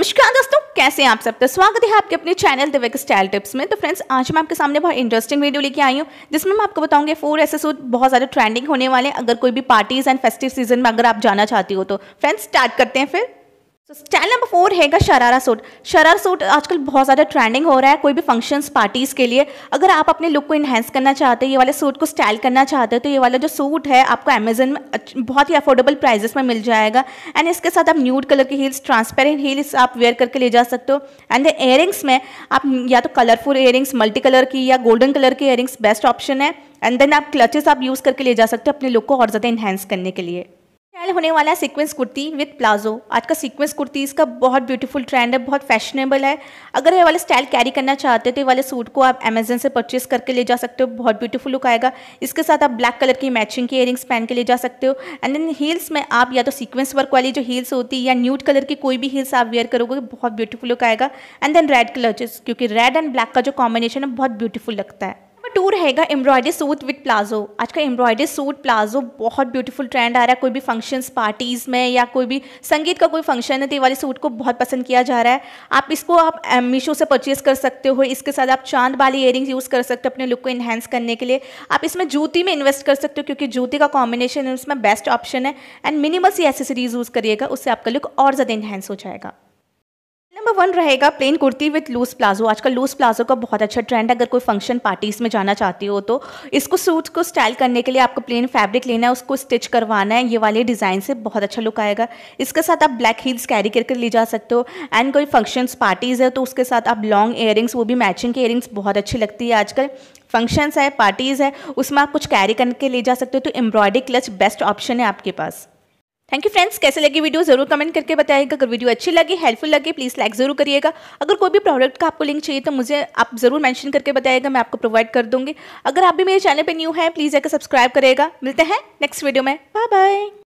नमस्कार दोस्तों कैसे हैं आप सबका तो स्वागत है आपके अपने चैनल दिव्य स्टाइल टिप्स में तो फ्रेंड्स आज मैं आपके सामने बहुत इंटरेस्टिंग वीडियो लेके आई हूँ जिसमें मैं आपको बताऊंगी फोर ऐसे सूट बहुत ज़्यादा ट्रेंडिंग होने वाले हैं अगर कोई भी पार्टीज एंड फेस्टिव सीजन में अगर आप जाना चाहती हो तो फ्रेंड्स स्टार्ट करते हैं फिर तो स्टाइल नंबर फोर हैगा शरारा सूट शरारा सूट आजकल बहुत ज़्यादा ट्रेंडिंग हो रहा है कोई भी फंक्शंस पार्टीज़ के लिए अगर आप अपने लुक को इन्हेंस करना चाहते हैं ये वाले सूट को स्टाइल करना चाहते हो तो ये वाला जो सूट है आपको अमेजन में बहुत ही अफोर्डेबल प्राइजेस में मिल जाएगा एंड इसके साथ आप न्यूड कलर की हील्स ट्रांसपेरेंट हील्स आप वेयर करके ले जा सकते हो एंड द एयरिंग्स में आप या तो कलरफुल एयरिंग्स मल्टी कलर की या गोल्डन कलर की एयरिंग्स बेस्ट ऑप्शन है एंड देन आप क्लचेस आप यूज़ करके ले जा सकते हो अपने लुक को और ज़्यादा इन्हेंस करने के लिए में होने वाला है सीक्वेंस कुर्ती विथ प्लाजो आज का सीक्वेंस कुर्ती इसका बहुत ब्यूटीफुल ट्रेंड है बहुत फैशनेबल है अगर ये वाले स्टाइल कैरी करना चाहते हो तो ये वाले सूट को आप अमेजन से परचेस करके ले जा सकते हो बहुत ब्यूटीफुल लुक आएगा इसके साथ आप ब्लैक कलर की मैचिंग की इयरिंग्स पहन के ले जा सकते हो एंड देन हील्स में आप या तो सीक्वेंस वर्क वाली जो हील्स होती है या न्यूट कलर की कोई भी हील्स आप वेयर करोगे तो बहुत ब्यूटीफुल लुक आएगा एंड देन रेड कलर क्योंकि रेड एंड ब्लैक का जो कॉम्बिनेशन है बहुत ब्यूटीफुल लगता है रहेगा एम्ब्रॉयडरी सूट विद प्लाजो आज का एम्ब्रॉयडरी सूट प्लाजो बहुत ब्यूटीफुल ट्रेंड आ रहा है कोई भी फंक्शंस पार्टीज़ में या कोई भी संगीत का कोई फंक्शन है तो ये वाले सूट को बहुत पसंद किया जा रहा है आप इसको आप मीशो से परचेज़ कर सकते हो इसके साथ आप चांद वाली इयरिंग्स यूज़ कर सकते हो अपने लुक को इन्हेंस करने के लिए आप इसमें जूती में इन्वेस्ट कर सकते हो क्योंकि जूती का कॉम्बिनेशन उसमें बेस्ट ऑप्शन है एंड मिनिमल सी एसेसरीज यूज़ करिएगा उससे आपका लुक और ज़्यादा इन्हेंस हो जाएगा नंबर वन रहेगा plain kurti with loose palazzo आजकल लूज प्लाजो का बहुत अच्छा ट्रेंड है अगर कोई फंक्शन पार्टीज में जाना चाहती हो तो इसको सूट को स्टाइल करने के लिए आपको प्लेन फैब्रिक लेना है उसको स्टिच करवाना है ये वाले डिज़ाइन से बहुत अच्छा लुक आएगा इसके साथ आप ब्लैक हील्स कैरी करके ले जा सकते हो एंड कोई फंक्शन पार्टीज़ है तो उसके साथ आप लॉन्ग ईयरिंग्स वो भी मैचिंग की एयरिंग्स बहुत अच्छी लगती है आजकल फंक्शंस है पार्टीज़ है उसमें आप कुछ कैरी करके ले जा सकते हो तो एम्ब्रॉयडरी क्लच बेस्ट ऑप्शन है आपके पास थैंक यू फ्रेंड्स कैसे लगी वीडियो जरूर कमेंट करके बताएगा अगर वीडियो अच्छी लगी हेल्पफुल लगे प्लीज़ लाइक जरूर करिएगा अगर कोई भी प्रोडक्ट का आपको लिंक चाहिए तो मुझे आप जरूर मेंशन करके बताएगा मैं आपको प्रोवाइड कर दूंगी अगर आप भी मेरे चैनल पर न्यू है प्लीज़ जाकर सब्सक्राइब करेगा मिलते हैं नेक्स्ट वीडियो में बाय बाय